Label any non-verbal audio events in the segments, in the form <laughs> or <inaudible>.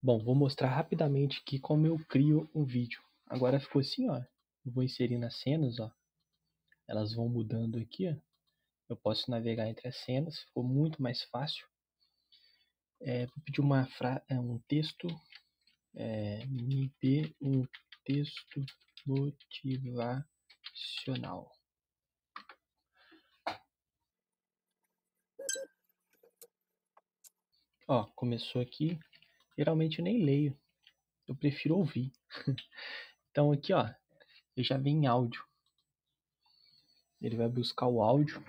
Bom, vou mostrar rapidamente aqui como eu crio um vídeo. Agora ficou assim, ó. Eu vou inserindo as cenas, ó. Elas vão mudando aqui, ó. Eu posso navegar entre as cenas, ficou muito mais fácil. É, vou pedir uma fra é, um texto. É, me dê um texto motivacional. Ó, começou aqui, geralmente eu nem leio. Eu prefiro ouvir. <laughs> então aqui, ó, ele já vem em áudio. Ele vai buscar o áudio.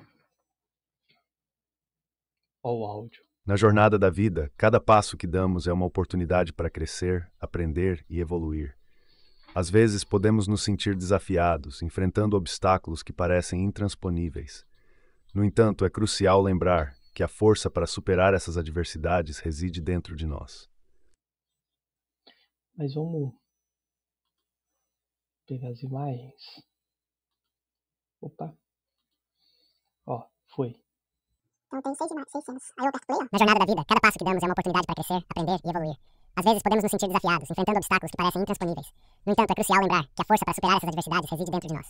Ó o áudio. Na jornada da vida, cada passo que damos é uma oportunidade para crescer, aprender e evoluir. Às vezes podemos nos sentir desafiados, enfrentando obstáculos que parecem intransponíveis. No entanto, é crucial lembrar que a força para superar essas adversidades reside dentro de nós. Mas vamos pegar as imagens. Opa. Ó, foi. Então tem seis, seis cenas. Aí eu aperto play, ó. Na jornada da vida, cada passo que damos é uma oportunidade para crescer, aprender e evoluir. Às vezes podemos nos sentir desafiados, enfrentando obstáculos que parecem intransponíveis. No entanto, é crucial lembrar que a força para superar essas adversidades reside dentro de nós.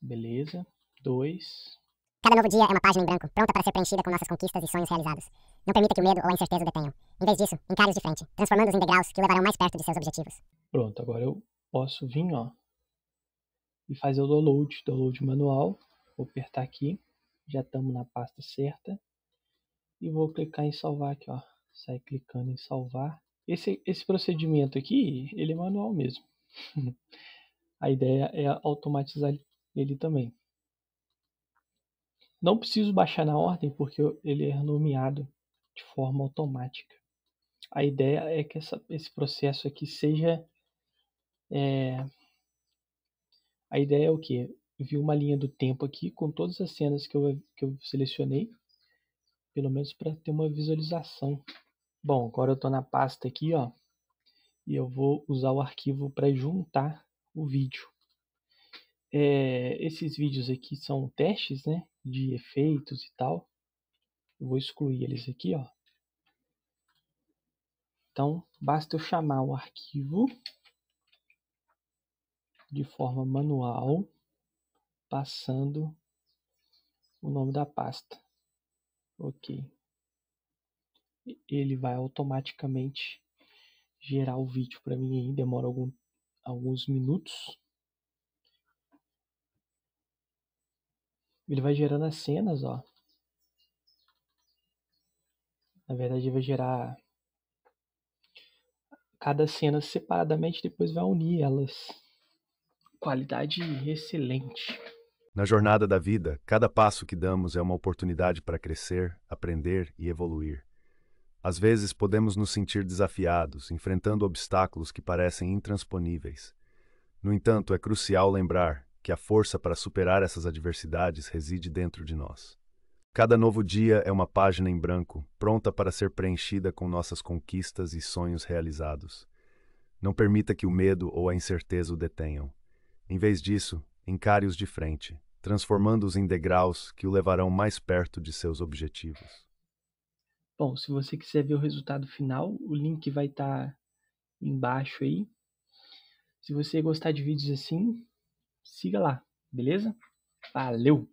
Beleza. Dois. Cada novo dia é uma página em branco, pronta para ser preenchida com nossas conquistas e sonhos realizados. Não permita que o medo ou a incerteza o detenham. Em vez disso, encare-os de frente, transformando-os em degraus que o levarão mais perto de seus objetivos. Pronto, agora eu posso vir, ó, e fazer o download, download manual. Vou apertar aqui, já estamos na pasta certa. E vou clicar em salvar aqui, ó. Sai clicando em salvar. Esse, esse procedimento aqui, ele é manual mesmo. <laughs> A ideia é automatizar ele também. Não preciso baixar na ordem porque ele é nomeado de forma automática a ideia é que essa, esse processo aqui seja. É, a ideia é o que? Vi uma linha do tempo aqui com todas as cenas que eu, que eu selecionei, pelo menos para ter uma visualização. Bom, agora eu estou na pasta aqui, ó, e eu vou usar o arquivo para juntar o vídeo. É, esses vídeos aqui são testes, né, de efeitos e tal. Eu vou excluir eles aqui, ó. Então, basta eu chamar o arquivo de forma manual, passando o nome da pasta. Ok. Ele vai automaticamente gerar o vídeo para mim aí, demora algum, alguns minutos. Ele vai gerando as cenas, ó. Na verdade, ele vai gerar cada cena separadamente, depois vai unir elas. Qualidade excelente. Na jornada da vida, cada passo que damos é uma oportunidade para crescer, aprender e evoluir. Às vezes podemos nos sentir desafiados, enfrentando obstáculos que parecem intransponíveis. No entanto, é crucial lembrar que a força para superar essas adversidades reside dentro de nós. Cada novo dia é uma página em branco, pronta para ser preenchida com nossas conquistas e sonhos realizados. Não permita que o medo ou a incerteza o detenham. Em vez disso, encare-os de frente, transformando-os em degraus que o levarão mais perto de seus objetivos. Bom, se você quiser ver o resultado final, o link vai estar tá embaixo aí. Se você gostar de vídeos assim, siga lá, beleza? Valeu!